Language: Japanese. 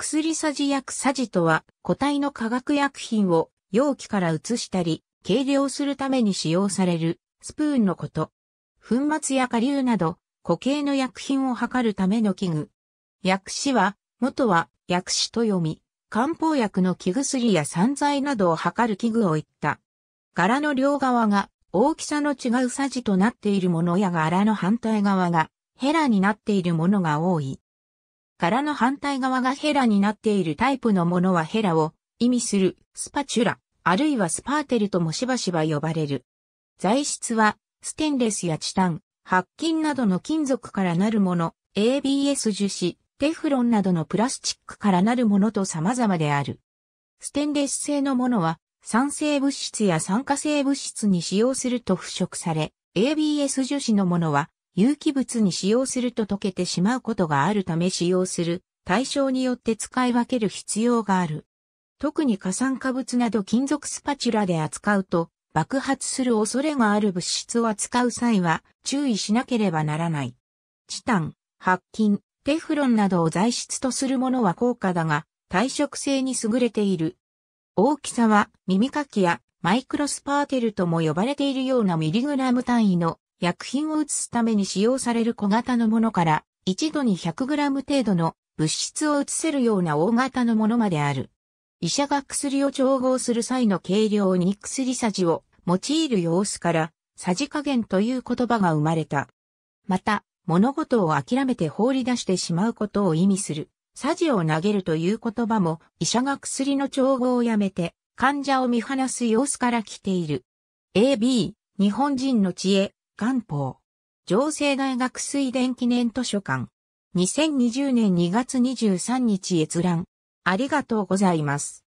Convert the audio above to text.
薬さじ薬さじとは、個体の化学薬品を容器から移したり、計量するために使用されるスプーンのこと。粉末や下流など、固形の薬品を測るための器具。薬師は、元は薬師と読み、漢方薬の器薬や散剤などを測る器具を言った。柄の両側が大きさの違うさじとなっているものや柄の反対側がヘラになっているものが多い。柄の反対側がヘラになっているタイプのものはヘラを意味するスパチュラ、あるいはスパーテルともしばしば呼ばれる。材質はステンレスやチタン、白金などの金属からなるもの、ABS 樹脂、テフロンなどのプラスチックからなるものと様々である。ステンレス製のものは酸性物質や酸化性物質に使用すると腐食され、ABS 樹脂のものは有機物に使用すると溶けてしまうことがあるため使用する対象によって使い分ける必要がある。特に過酸化物など金属スパチュラで扱うと爆発する恐れがある物質を扱う際は注意しなければならない。チタン、白金、テフロンなどを材質とするものは高価だが耐食性に優れている。大きさは耳かきやマイクロスパーテルとも呼ばれているようなミリグラム単位の薬品を移すために使用される小型のものから、一度に 100g 程度の物質を移せるような大型のものまである。医者が薬を調合する際の計量に薬さじを用いる様子から、さじ加減という言葉が生まれた。また、物事を諦めて放り出してしまうことを意味する、さじを投げるという言葉も、医者が薬の調合をやめて、患者を見放す様子から来ている。AB、日本人の知恵、元宝。上西大学水田記念図書館。2020年2月23日閲覧。ありがとうございます。